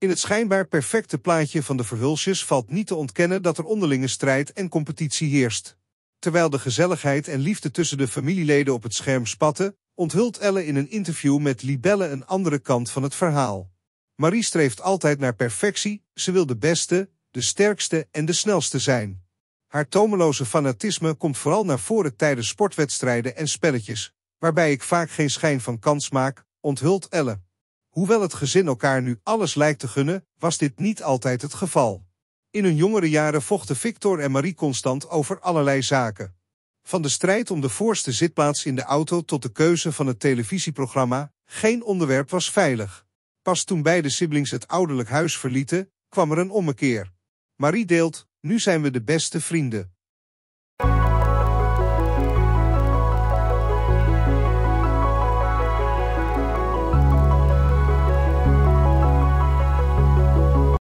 In het schijnbaar perfecte plaatje van de verhulsjes valt niet te ontkennen dat er onderlinge strijd en competitie heerst. Terwijl de gezelligheid en liefde tussen de familieleden op het scherm spatten, onthult Elle in een interview met Libelle een andere kant van het verhaal. Marie streeft altijd naar perfectie, ze wil de beste, de sterkste en de snelste zijn. Haar tomeloze fanatisme komt vooral naar voren tijdens sportwedstrijden en spelletjes, waarbij ik vaak geen schijn van kans maak, onthult Elle. Hoewel het gezin elkaar nu alles lijkt te gunnen, was dit niet altijd het geval. In hun jongere jaren vochten Victor en Marie constant over allerlei zaken. Van de strijd om de voorste zitplaats in de auto tot de keuze van het televisieprogramma, geen onderwerp was veilig. Pas toen beide siblings het ouderlijk huis verlieten, kwam er een ommekeer. Marie deelt, nu zijn we de beste vrienden.